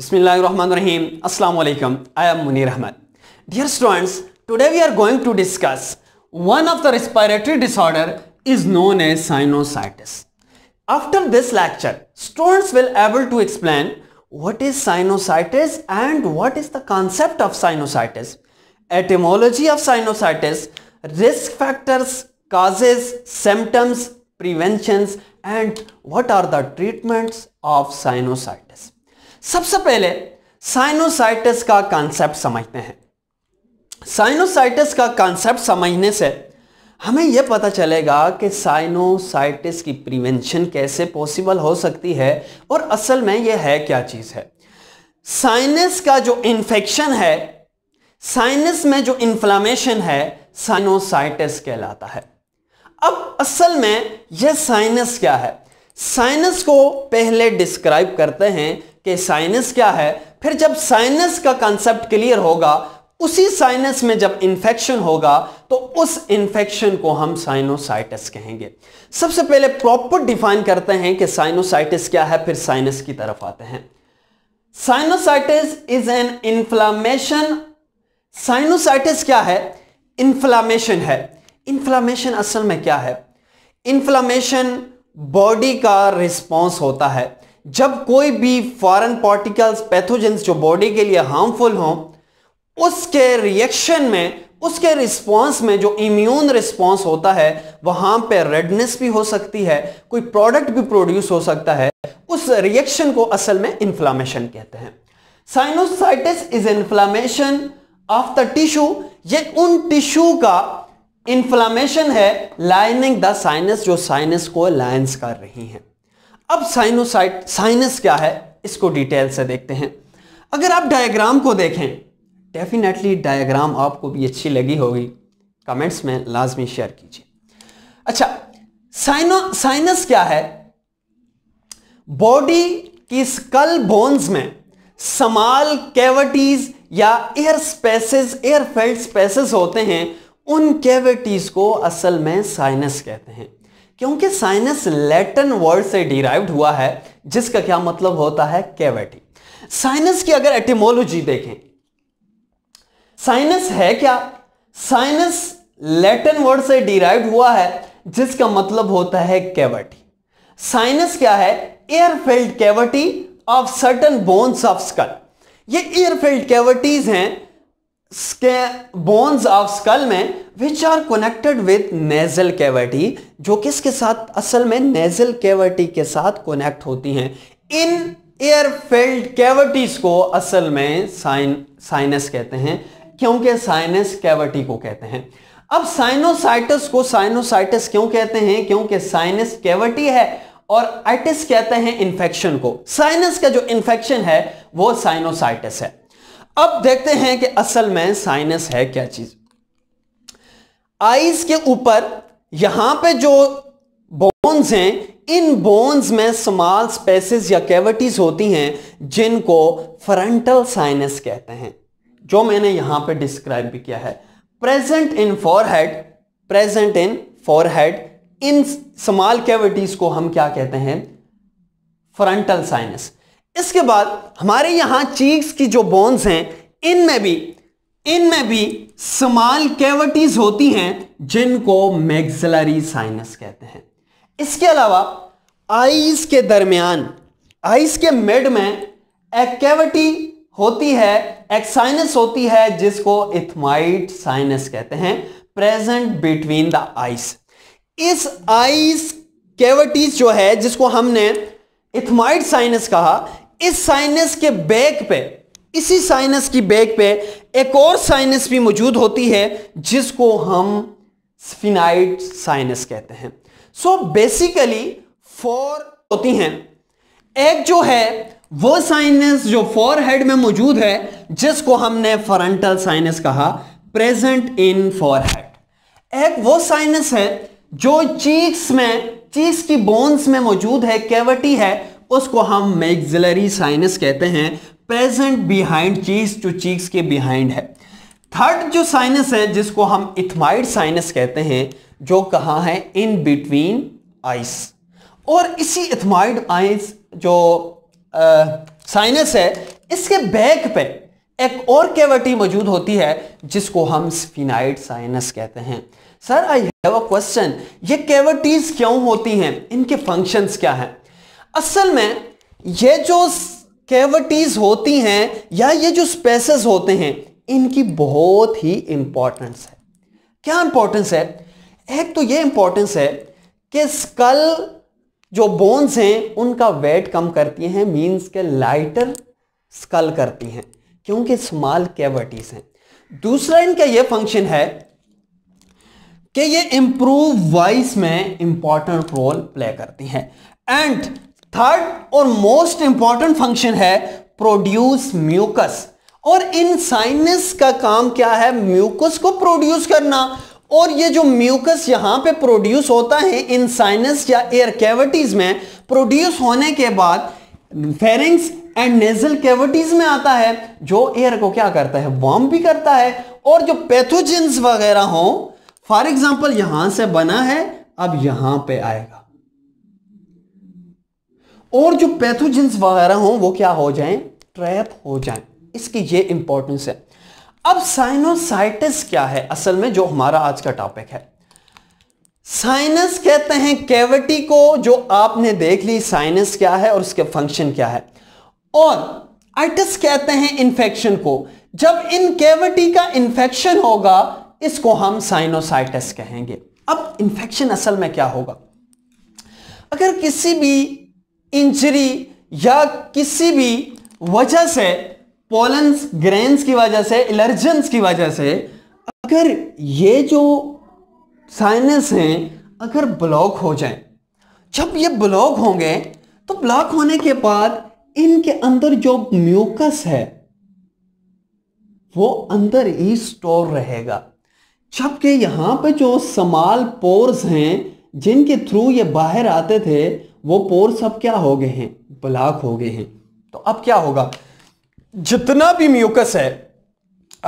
Bismillahirrahmanirrahim. Assalamu alaikum. I am Munir Ahmad. Dear students, today we are going to discuss one of the respiratory disorder is known as sinusitis. After this lecture, students will able to explain what is sinusitis and what is the concept of sinusitis, etymology of sinusitis, risk factors, causes, symptoms, preventions and what are the treatments of sinusitis. सबसे पहले sinusitis का concept समझते हैं sinusitis का concept समझने से हमें यह पता चलेगा कि साइनोसाइटिस की प्रिवेंशन कैसे पॉसिबल हो सकती है और असल में यह है क्या चीज़ है साइनस का जो इन्फेक्शन है साइनस में जो इन्फ्लामेशन है साइनोसाइटिस कहलाता है अब असल में यह साइनस क्या है साइनस को पहले डिस्क्राइब करते हैं कि साइनस क्या है फिर जब साइनस का कंसेप्ट क्लियर होगा उसी साइनस में जब इंफेक्शन होगा तो उस इंफेक्शन को हम साइनोसाइटिस कहेंगे सबसे पहले प्रॉपर डिफाइन करते हैं कि साइनोसाइटिस क्या है फिर साइनस की तरफ आते हैं sinusitis is an inflammation sinusitis क्या है इंफ्लामेशन है इंफ्लामेशन असल में क्या है इंफ्लामेशन बॉडी का रिस्पॉन्स होता है जब कोई भी फॉरेन पार्टिकल्स पैथोजेंस जो बॉडी के लिए हार्मफुल हों उसके रिएक्शन में उसके रिस्पांस में जो इम्यून रिस्पांस होता है वहां पे रेडनेस भी हो सकती है कोई प्रोडक्ट भी प्रोड्यूस हो सकता है उस रिएक्शन को असल में इंफ्लामेशन कहते हैं sinusitis is inflammation of the tissue ये उन टिश्यू का इंफ्लामेशन है लाइनिंग द साइनस जो साइनस को लाइन्स कर रही हैं अब साइनोसाइट साइनस क्या है इसको डिटेल से देखते हैं अगर आप डायग्राम को देखें डेफिनेटली डायग्राम आपको भी अच्छी लगी होगी कमेंट्स में लाजमी शेयर कीजिए अच्छा साइनो साइनस क्या है बॉडी की स्कल बोन्स में समाल कैविटीज या air spaces air filled spaces होते हैं उन कैविटीज को असल में साइनस कहते हैं क्योंकि साइनस लैटिन वर्ड से डिराइव्ड हुआ है जिसका क्या मतलब होता है कैविटी साइनस की अगर एटिमोलॉजी देखें साइनस है क्या साइनस लैटिन वर्ड से डिराइव्ड हुआ है जिसका मतलब होता है कैविटी साइनस क्या है filled cavity of certain bones of skull ये फिल्ड कैविटीज हैं बोन्स ऑफ स्कल में which are connected with nasal cavity जो किसके साथ असल में नेजल कैविटी के साथ कनेक्ट होती हैं इन एयर फिल्ड कैविटीज को असल में साइन साइनस कहते हैं क्योंकि साइनस कैविटी को कहते हैं अब साइनोसाइटिस को साइनोसाइटिस क्यों कहते हैं क्योंकि साइनस कैविटी है और आइटिस कहते हैं इन्फेक्शन को साइनस का जो इन्फेक्शन है वो साइनोसाइटिस है अब देखते हैं कि असल में साइनस है क्या चीज आइज के ऊपर यहां पे जो बोन्स हैं इन बोन्स में स्मॉल स्पेसेस या कैविटीज होती हैं जिनको फ्रंटल साइनस कहते हैं जो मैंने यहां पे डिस्क्राइब भी किया है present in forehead present in forehead इन स्मॉल कैविटीज को हम क्या कहते हैं फ्रंटल साइनस इसके बाद हमारे यहां चीक्स की जो बोन्स हैं इनमें भी इनमें भी समाल कैविटीज होती हैं जिनको मैग्जिलरी साइनस कहते हैं इसके अलावा आइस के दरमियान आइस के मिड में एक कैविटी होती है एक साइनस होती है जिसको इथमाइट साइनस कहते हैं प्रेजेंट बिटवीन द आइस इस आइस कैविटीज जो है जिसको हमने इथमाइड साइनस कहा इस साइनस के बैक पे इसी साइनस की बैक पे एक और साइनस भी मौजूद होती है जिसको हम स्फिनाइड साइनस कहते हैं सो बेसिकली फोर होती हैं एक जो है वो साइनस जो फोर हेड में मौजूद है जिसको हमने फरंटल साइनस कहा प्रेजेंट इन फोर हेड एक वो साइनस है जो चीक्स में चीज की बोन्स में मौजूद है कैविटी है उसको हम मैग्जिलरी साइनस कहते हैं प्रेजेंट बिहाइंड चीज जो चीज के बिहाइंड है थर्ड जो साइनस है जिसको हम इथमाइड साइनस कहते हैं जो कहा है इन बिटवीन आइस और इसी इथमाइड आइस जो साइनस है इसके बैक पे एक और कैविटी मौजूद होती है जिसको हम स्फिनाइड साइनस कहते हैं sir I have a question ये कैविटीज क्यों होती हैं इनके फंक्शंस क्या हैं असल में ये जो कैविटीज होती हैं या ये जो स्पेसेस होते हैं इनकी बहुत ही इंपॉर्टेंस है क्या इंपॉर्टेंस है एक तो ये इंपॉर्टेंस है कि स्कल जो बोन्स हैं उनका वेट कम करती हैं मींस के लाइटर स्कल करती हैं क्योंकि स्मॉल कैविटीज़ हैं दूसरा इनका ये फंक्शन है कि ये इंप्रूव वॉइस में इंपॉर्टेंट रोल प्ले करती हैं एंड थर्ड और मोस्ट इंपॉर्टेंट फंक्शन है प्रोड्यूस म्यूकस और इन साइनस का काम क्या है म्यूकस को प्रोड्यूस करना और ये जो म्यूकस यहां पे प्रोड्यूस होता है इन साइनस या एयर कैविटीज में प्रोड्यूस होने के बाद फेरिंग्स एंड नेजल कैविटीज में आता है जो एयर को क्या करता है वार्म भी करता है और जो पैथोजेंस वगैरह हो फॉर एग्जाम्पल यहां से बना है अब यहां पे आएगा और जो पैथोजेंस वगैरह हो वो क्या हो जाएं ट्रैप हो जाएं इसकी ये इंपॉर्टेंस है अब साइनोसाइटिस क्या है असल में जो हमारा आज का टॉपिक है साइनस कहते हैं कैविटी को जो आपने देख ली साइनस क्या है और उसके फंक्शन क्या है और आइटिस कहते हैं इन्फेक्शन को जब इन कैविटी का इन्फेक्शन होगा इसको हम साइनोसाइटिस कहेंगे अब इन्फेक्शन असल में क्या होगा अगर किसी भी इंजरी या किसी भी वजह से पोलन्स ग्रेन्स की वजह से एलर्जेंस की वजह से अगर ये जो साइनस हैं अगर ब्लॉक हो जाए जब ये ब्लॉक होंगे तो ब्लॉक होने के बाद इनके अंदर जो म्यूकस है वो अंदर ही स्टोर रहेगा जबकि यहां पे जो समाल पोर्स हैं जिनके थ्रू ये बाहर आते थे वो पोर्स अब क्या हो गए हैं ब्लॉक हो गए हैं तो अब क्या होगा जितना भी म्यूकस है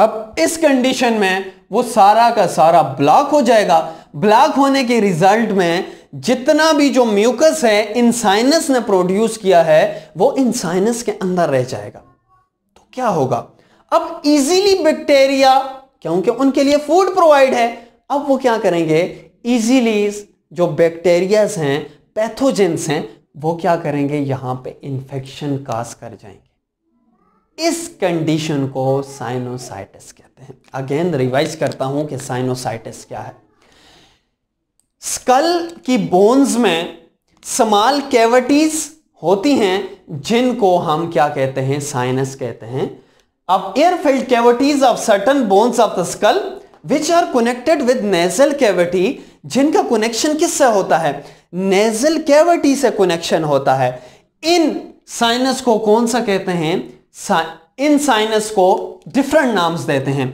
अब इस कंडीशन में वो सारा का सारा ब्लॉक हो जाएगा ब्लॉक होने के रिजल्ट में जितना भी जो म्यूकस है इंसाइनस ने प्रोड्यूस किया है वो इंसाइनस के अंदर रह जाएगा तो क्या होगा अब इजीली बैक्टीरिया क्योंकि उनके लिए फूड प्रोवाइड है अब वो क्या करेंगे इजीली जो बैक्टीरियाज हैं पैथोजेंस हैं वो क्या करेंगे यहां पे इंफेक्शन काज कर जाएंगे इस कंडीशन को साइनोसाइटिस कहते हैं अगेन रिवाइज करता हूं कि साइनोसाइटिस क्या है स्कल की बोन्स में समाल कैविटीज होती हैं जिनको हम क्या कहते हैं साइनस कहते हैं अब filled cavities of certain bones of the skull which are connected with nasal cavity जिनका कनेक्शन किससे होता है नेजल कैविटी से कनेक्शन होता है इन साइनस को कौन सा कहते हैं इन साइनस को डिफरेंट नाम्स देते हैं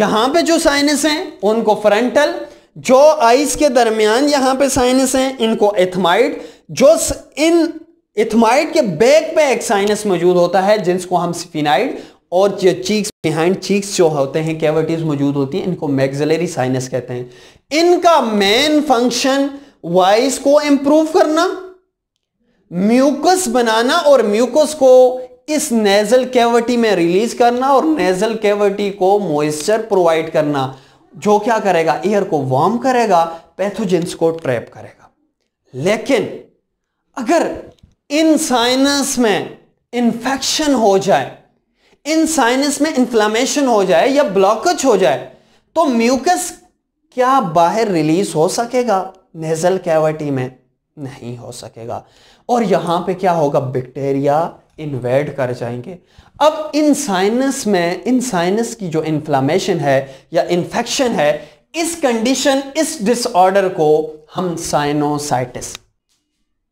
यहां पे जो साइनस हैं उनको फ्रंटल जो आइस के दरमियान यहां पे साइनस हैं इनको एथमाइड जो इन एथमाइड के बैक पे एक साइनस मौजूद होता है जिनको हम स्पिनाइड और जो चीक्स बिहाइंड चीक्स जो होते हैं कैविटीज मौजूद होती हैं इनको मैग्जलरी साइनस कहते हैं इनका मेन फंक्शन वाइस को इंप्रूव करना म्यूकस बनाना और म्यूकस को इस नेजल कैविटी में रिलीज करना और नेजल कैविटी को मॉइस्चर प्रोवाइड करना जो क्या करेगा एयर को वार्म करेगा पैथोजेंस को ट्रैप करेगा लेकिन अगर इन साइनस में इंफेक्शन हो जाए इन साइनस में इंफ्लामेशन हो जाए या ब्लॉकेज हो जाए तो म्यूकस क्या बाहर रिलीज हो सकेगा नेजल कैविटी में नहीं हो सकेगा और यहां पे क्या होगा बैक्टीरिया इन्वेड कर जाएंगे अब इन साइनस में इन साइनस की जो इन्फ्लामेशन है या इन्फेक्शन है इस कंडीशन इस डिसऑर्डर को हम साइनोसाइटिस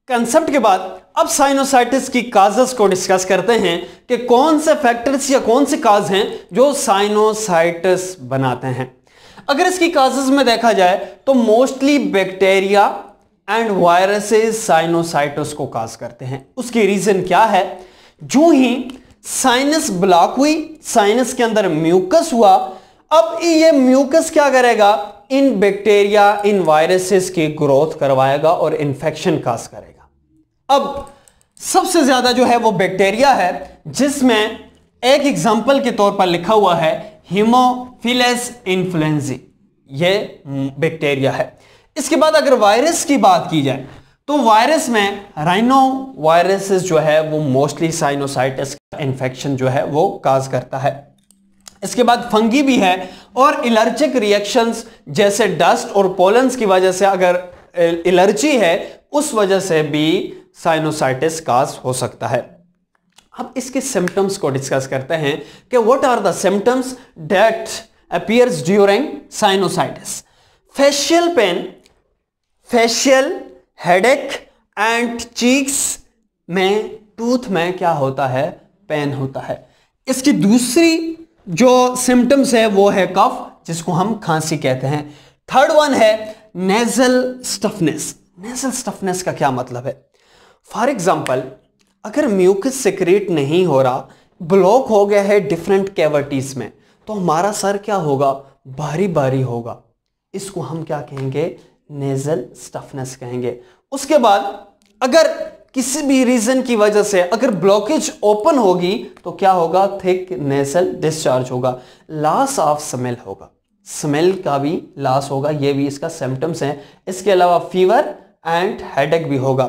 कंसेप्ट के बाद अब साइनोसाइटिस की काजेस को डिस्कस करते हैं कि कौन से फैक्टर्स या कौन से काज हैं जो साइनोसाइटिस बनाते हैं अगर इसकी काजेस में देखा जाए तो mostly bacteria and viruses sinusitis को काज करते हैं उसकी रीजन क्या है जो ही साइनस ब्लॉक हुई साइनस के अंदर म्यूकस हुआ अब ये म्यूकस क्या करेगा इन बैक्टीरिया इन वायरसेस की ग्रोथ करवाएगा और इंफेक्शन कास करेगा अब सबसे ज्यादा जो है वो बैक्टीरिया है जिसमें एक एग्जाम्पल के तौर पर लिखा हुआ है हिमोफिलस इन्फ्लुएंजी ये बैक्टीरिया है इसके बाद अगर वायरस की बात की जाए तो वायरस में राइनो वायरसेस जो है वो मोस्टली साइनोसाइटिस इंफेक्शन जो है वो काज करता है इसके बाद फंगी भी है और एलर्जिक रिएक्शंस जैसे डस्ट और पोलन्स की वजह से अगर एलर्जी है उस वजह से भी साइनोसाइटिस काज हो सकता है अब इसके सिम्टम्स को डिस्कस करते हैं कि what are the symptoms that appear during sinusitis facial pain facial headache and cheeks में टूथ में क्या होता है पेन होता है इसकी दूसरी जो सिम्टम्स है वो है कफ जिसको हम खांसी कहते हैं थर्ड वन है नेजल स्टफनेस नेजल स्टफनेस का क्या मतलब है फॉर एग्जाम्पल अगर म्यूकस सिक्रेट नहीं हो रहा ब्लॉक हो गया है डिफरेंट कैविटीज़ में तो हमारा सर क्या होगा भारी भारी होगा इसको हम क्या कहेंगे नेजल स्टफनेस कहेंगे उसके बाद अगर किसी भी रीजन की वजह से अगर ब्लॉकेज ओपन होगी तो क्या होगा थिक नेसल डिस्चार्ज होगा लॉस ऑफ स्मेल होगा स्मेल का भी लॉस होगा ये भी इसका सिम्टम्स है इसके अलावा फीवर एंड हेडेक भी होगा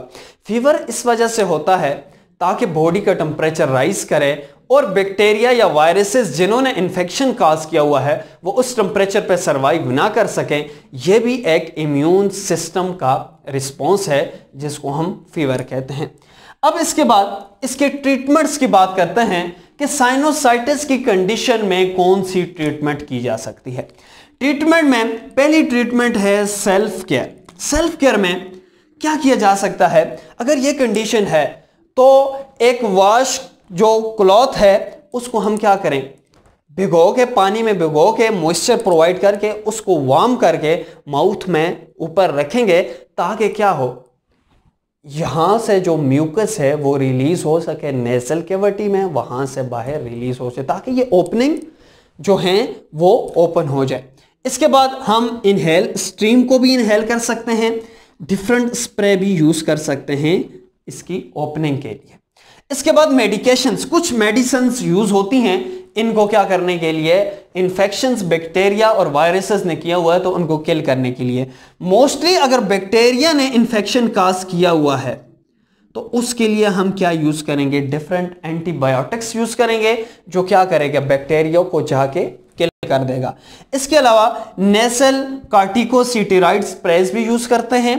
फीवर इस वजह से होता है ताकि बॉडी का टेम्परेचर राइज करे और बैक्टीरिया या वायरसेस जिन्होंने इन्फेक्शन काज किया हुआ है वो उस टेम्परेचर पर सर्वाइव ना कर सकें यह भी एक इम्यून सिस्टम का रिस्पॉन्स है जिसको हम फीवर कहते हैं अब इसके बाद इसके ट्रीटमेंट्स की बात करते हैं कि साइनोसाइटिस की कंडीशन में कौन सी ट्रीटमेंट की जा सकती है ट्रीटमेंट में पहली ट्रीटमेंट है सेल्फ केयर सेल्फ केयर में क्या किया जा सकता है अगर ये कंडीशन है तो एक वॉश जो क्लॉथ है उसको हम क्या करें भिगो के पानी में भिगो के मॉइस्चर प्रोवाइड करके उसको वार्म करके माउथ में ऊपर रखेंगे ताकि क्या हो यहाँ से जो म्यूकस है वो रिलीज हो सके नेसल केवटी में वहाँ से बाहर रिलीज हो सके ताकि ये ओपनिंग जो हैं वो ओपन हो जाए इसके बाद हम इनहेल स्ट्रीम को भी इनहेल कर सकते हैं डिफरेंट स्प्रे भी यूज़ कर सकते हैं इसकी ओपनिंग के लिए इसके बाद मेडिकेशंस कुछ मेडिसन यूज होती हैं इनको क्या करने के लिए इन्फेक्शन बैक्टीरिया और वायरसेस ने किया हुआ है तो उनको किल करने के लिए मोस्टली अगर बैक्टीरिया ने इन्फेक्शन काज किया हुआ है तो उसके लिए हम क्या यूज करेंगे डिफरेंट एंटीबायोटिक्स यूज करेंगे जो क्या करेगा बैक्टेरिया को जाके किल कर देगा इसके अलावा नेसल कार्टिकोसिटीराइड स्प्रेस भी यूज करते हैं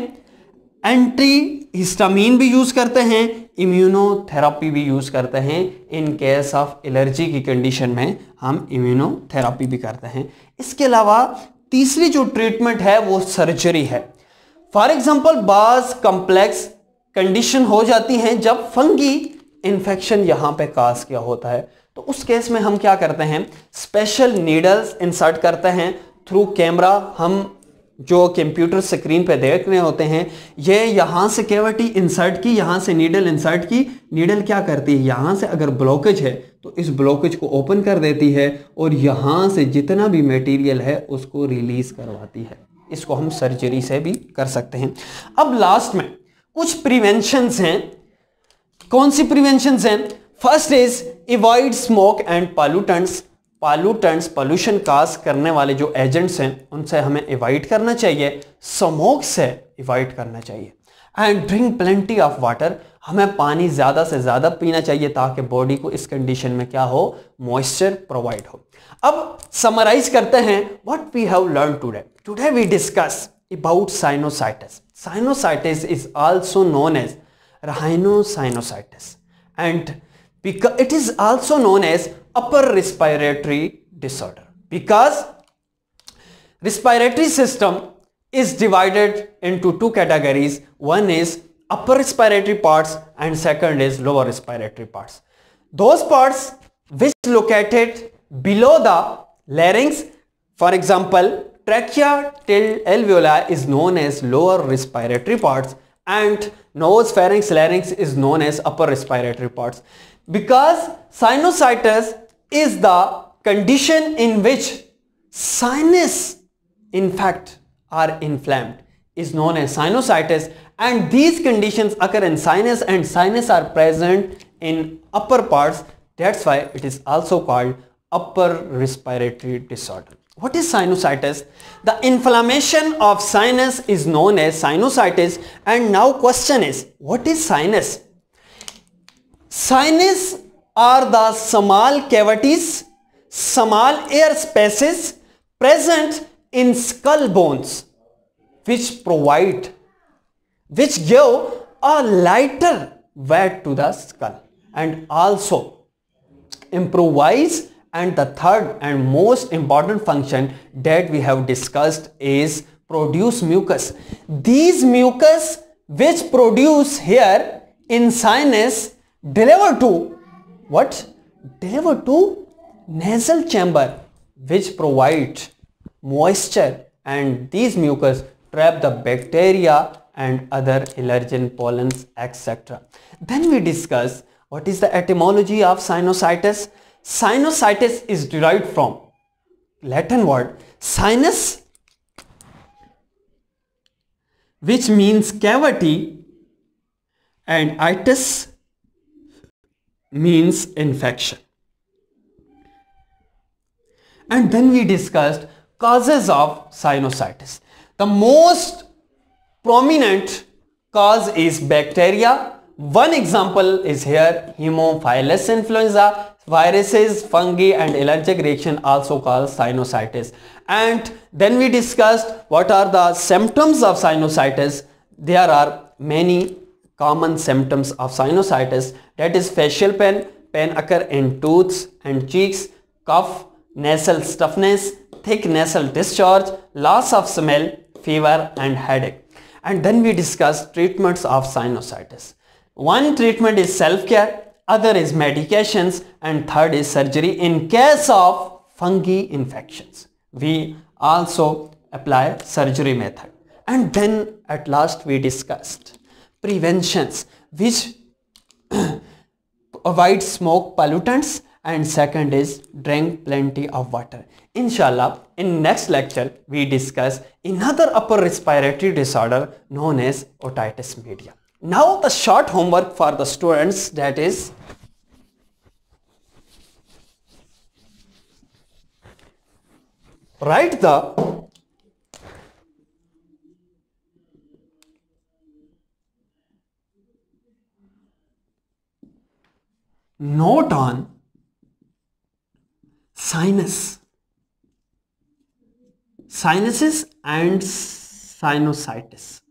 एंट्री हिस्टामीन भी यूज़ करते हैं इम्यूनोथेरापी भी यूज़ करते हैं इन केस ऑफ एलर्जी की कंडीशन में हम इम्यूनोथेरापी भी करते हैं इसके अलावा तीसरी जो ट्रीटमेंट है वो सर्जरी है फॉर एग्जाम्पल बाज कम्प्लेक्स कंडीशन हो जाती हैं जब फंगी इन्फेक्शन यहाँ पे काज किया होता है तो उस केस में हम क्या करते हैं स्पेशल नीडल्स इंसर्ट करते हैं थ्रू कैमरा हम जो कंप्यूटर स्क्रीन पे देख रहे होते हैं ये यहाँ से केवटी इंसर्ट की यहाँ से नीडल इंसर्ट की नीडल क्या करती है यहाँ से अगर ब्लॉकेज है तो इस ब्लॉकेज को ओपन कर देती है और यहाँ से जितना भी मटेरियल है उसको रिलीज़ करवाती है इसको हम सर्जरी से भी कर सकते हैं अब लास्ट में कुछ प्रिवेंशंस हैं कौन सी प्रिवेंशंस हैं first is avoid smoke and pollutants pollutants pollution cause करने वाले जो एजेंट्स हैं उनसे हमें एवॉइड करना चाहिए समोक से एवॉइड करना चाहिए and drink plenty of water हमें पानी ज़्यादा से ज़्यादा पीना चाहिए ताकि बॉडी को इस कंडीशन में क्या हो मॉइस्चर प्रोवाइड हो अब समराइज करते हैं what we have learn today today we discuss about sinusitis sinusitis is also known as rhinosinusitis and because it is also known as upper respiratory disorder because respiratory system is divided into two categories one is upper respiratory parts and second is lower respiratory parts those parts which located below the larynx for example trachea till alveoli is known as lower respiratory parts and Nose, pharynx, larynx is known as upper respiratory parts because sinusitis is the condition in which sinus in fact are inflamed is known as sinusitis and these conditions occur in sinus and sinus are present in upper parts that's why it is also called upper respiratory disorder what is sinusitis? The inflammation of sinus is known as sinusitis and now question is, what is sinus? Sinus are the small cavities, small air spaces present in skull bones which provide, which give a lighter weight to the skull and also improvise and the third and most important function that we have discussed is produce mucus. These mucus which produce here in sinus deliver to what? Deliver to nasal chamber which provide moisture and these mucus trap the bacteria and other allergen pollens etc. Then we discuss what is the etymology of sinusitis sinusitis is derived from Latin word sinus which means cavity and itis means infection. And then we discussed causes of sinusitis. The most prominent cause is bacteria one example is here hemophilus influenza, viruses, fungi and allergic reaction also called sinusitis. And then we discussed what are the symptoms of sinusitis. There are many common symptoms of sinusitis that is facial pain, pain occur in tooths and cheeks, cough, nasal stuffness, thick nasal discharge, loss of smell, fever and headache. And then we discussed treatments of sinusitis. One treatment is self-care, other is medications and third is surgery in case of fungi infections. We also apply surgery method. And then at last we discussed preventions which avoid smoke pollutants and second is drink plenty of water. Inshallah, in next lecture we discuss another upper respiratory disorder known as otitis media. Now the short homework for the students that is write the note on sinus sinuses and sinusitis